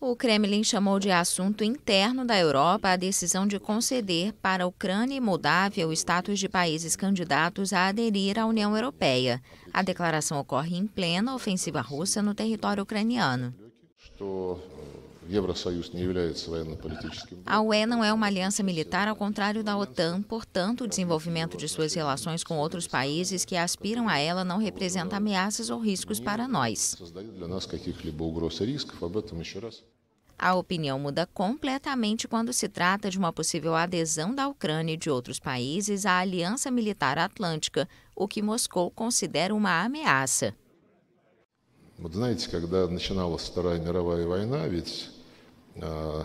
O Kremlin chamou de assunto interno da Europa a decisão de conceder para a Ucrânia e Moldávia o status de países candidatos a aderir à União Europeia. A declaração ocorre em plena ofensiva russa no território ucraniano. A UE não é uma aliança militar, ao contrário da OTAN, portanto, o desenvolvimento de suas relações com outros países que aspiram a ela não representa ameaças ou riscos para nós. A opinião muda completamente quando se trata de uma possível adesão da Ucrânia e de outros países à Aliança Militar Atlântica, o que Moscou considera uma ameaça. Вот знаете, когда начиналась Вторая мировая война, ведь э,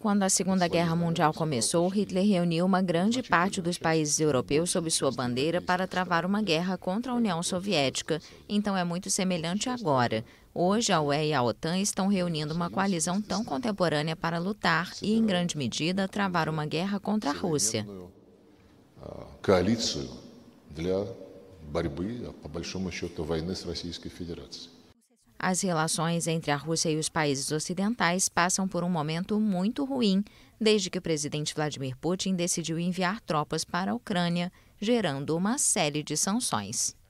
quando a Segunda Guerra Mundial começou, Hitler reuniu uma grande parte dos países europeus sob sua bandeira para travar uma guerra contra a União Soviética. Então é muito semelhante agora. Hoje, a UE e a OTAN estão reunindo uma coalizão tão contemporânea para lutar e, em grande medida, travar uma guerra contra a Rússia. Coalizão борьбы, по большому счету, войны с Российской Федерацией. As relações entre a Rússia e os países ocidentais passam por um momento muito ruim, desde que o presidente Vladimir Putin decidiu enviar tropas para a Ucrânia, gerando uma série de sanções.